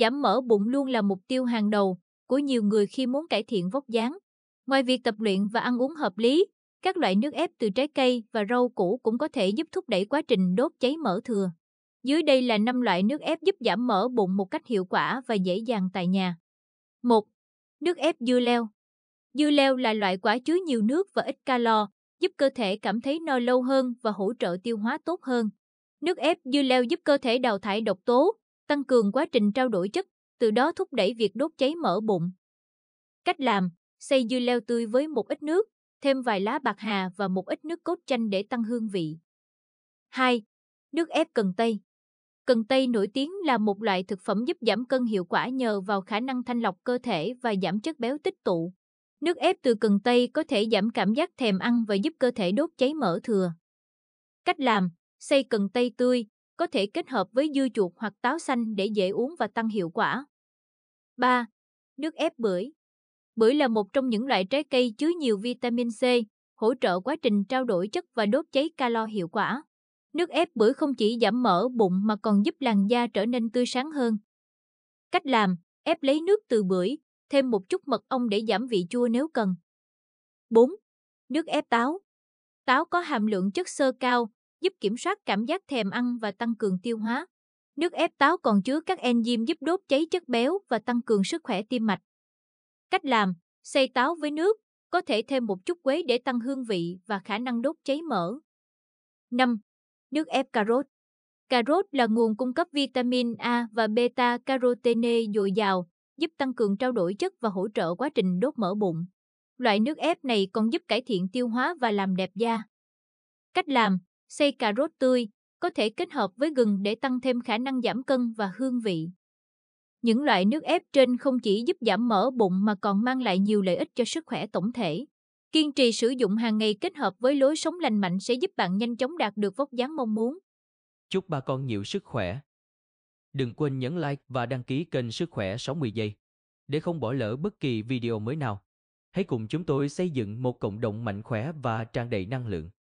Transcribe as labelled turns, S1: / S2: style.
S1: Giảm mỡ bụng luôn là mục tiêu hàng đầu của nhiều người khi muốn cải thiện vóc dáng. Ngoài việc tập luyện và ăn uống hợp lý, các loại nước ép từ trái cây và rau củ cũng có thể giúp thúc đẩy quá trình đốt cháy mỡ thừa. Dưới đây là 5 loại nước ép giúp giảm mỡ bụng một cách hiệu quả và dễ dàng tại nhà. 1. Nước ép dưa leo Dưa leo là loại quả chứa nhiều nước và ít calo, giúp cơ thể cảm thấy no lâu hơn và hỗ trợ tiêu hóa tốt hơn. Nước ép dưa leo giúp cơ thể đào thải độc tố, tăng cường quá trình trao đổi chất, từ đó thúc đẩy việc đốt cháy mỡ bụng. Cách làm, xây dưa leo tươi với một ít nước, thêm vài lá bạc hà và một ít nước cốt chanh để tăng hương vị. 2. Nước ép cần tây Cần tây nổi tiếng là một loại thực phẩm giúp giảm cân hiệu quả nhờ vào khả năng thanh lọc cơ thể và giảm chất béo tích tụ. Nước ép từ cần tây có thể giảm cảm giác thèm ăn và giúp cơ thể đốt cháy mỡ thừa. Cách làm: xây cần tây tươi, có thể kết hợp với dưa chuột hoặc táo xanh để dễ uống và tăng hiệu quả. 3. Nước ép bưởi Bưởi là một trong những loại trái cây chứa nhiều vitamin C, hỗ trợ quá trình trao đổi chất và đốt cháy calo hiệu quả. Nước ép bưởi không chỉ giảm mỡ bụng mà còn giúp làn da trở nên tươi sáng hơn. Cách làm, ép lấy nước từ bưởi, thêm một chút mật ong để giảm vị chua nếu cần. 4. Nước ép táo Táo có hàm lượng chất xơ cao, giúp kiểm soát cảm giác thèm ăn và tăng cường tiêu hóa. Nước ép táo còn chứa các enzyme giúp đốt cháy chất béo và tăng cường sức khỏe tim mạch. Cách làm, xay táo với nước, có thể thêm một chút quế để tăng hương vị và khả năng đốt cháy mỡ. 5. Nước ép cà rốt Cà rốt là nguồn cung cấp vitamin A và beta carotene dồi dào, giúp tăng cường trao đổi chất và hỗ trợ quá trình đốt mỡ bụng. Loại nước ép này còn giúp cải thiện tiêu hóa và làm đẹp da. Cách làm Xay cà rốt tươi, có thể kết hợp với gừng để tăng thêm khả năng giảm cân và hương vị. Những loại nước ép trên không chỉ giúp giảm mỡ bụng mà còn mang lại nhiều lợi ích cho sức khỏe tổng thể. Kiên trì sử dụng hàng ngày kết hợp với lối sống lành mạnh sẽ giúp bạn nhanh chóng đạt được vóc dáng
S2: mong muốn. Chúc bà con nhiều sức khỏe. Đừng quên nhấn like và đăng ký kênh Sức khỏe 60 giây để không bỏ lỡ bất kỳ video mới nào. Hãy cùng chúng tôi xây dựng một cộng đồng mạnh khỏe và tràn đầy năng lượng.